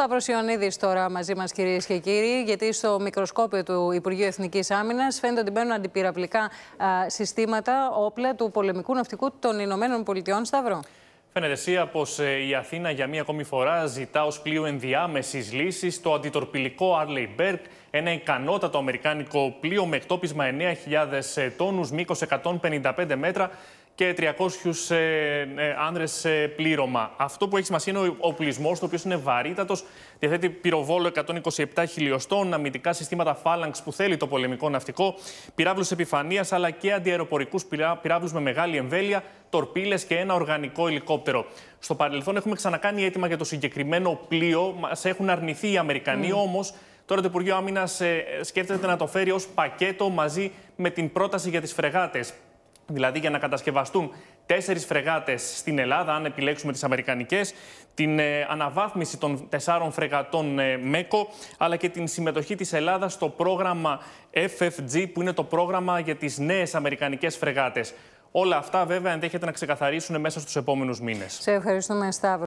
Σταύρος Ιωαννίδης τώρα μαζί μας κύριε και κύριοι, γιατί στο μικροσκόπιο του Υπουργείου Εθνικής Άμυνας φαίνεται ότι μπαίνουν αντιπυραυλικά συστήματα, όπλα του πολεμικού ναυτικού των Ηνωμένων Πολιτειών. Σταύρο. Φαίνεται σία πως ε, η Αθήνα για μία ακόμη φορά ζητά ως πλοίο ενδιάμεσης λύσης το αντιτορπιλικό Arley Berg, ένα ικανότατο αμερικάνικο πλοίο με εκτόπισμα 9.000 τόνους, μήκος 155 μέτρα και 300 ε, ε, άνδρες ε, πλήρωμα. Αυτό που έχει σημασία είναι ο οπλισμός, το οποίο είναι βαρύτατος. Διαθέτει πυροβόλο 127 χιλιοστών, αμυντικά συστήματα φάλαγγ που θέλει το πολεμικό ναυτικό, πυράβλους επιφανείας αλλά και αντιαεροπορικούς πυράβλους με μεγάλη εμβέλεια, τορπίλες και ένα οργανικό ελικόπτερο. Στο παρελθόν έχουμε ξανακάνει αίτημα για το συγκεκριμένο πλοίο. Μας έχουν αρνηθεί οι Αμερικανοί, mm. όμως Τώρα το Υπουργείο Άμυνας ε, σκέφτεται να το φέρει ως πακέτο μαζί με την πρόταση για τις φρεγάτες. Δηλαδή για να κατασκευαστούν τέσσερις φρεγάτες στην Ελλάδα, αν επιλέξουμε τις Αμερικανικές, την ε, αναβάθμιση των τεσσάρων φρεγατών ε, ΜΕΚΟ, αλλά και την συμμετοχή της Ελλάδας στο πρόγραμμα FFG, που είναι το πρόγραμμα για τις νέες Αμερικανικές φρεγάτες. Όλα αυτά βέβαια ενδέχεται να ξεκαθαρίσουν μέσα στους επόμενους μήνες. Σε ευχαριστούμε Σταύρο.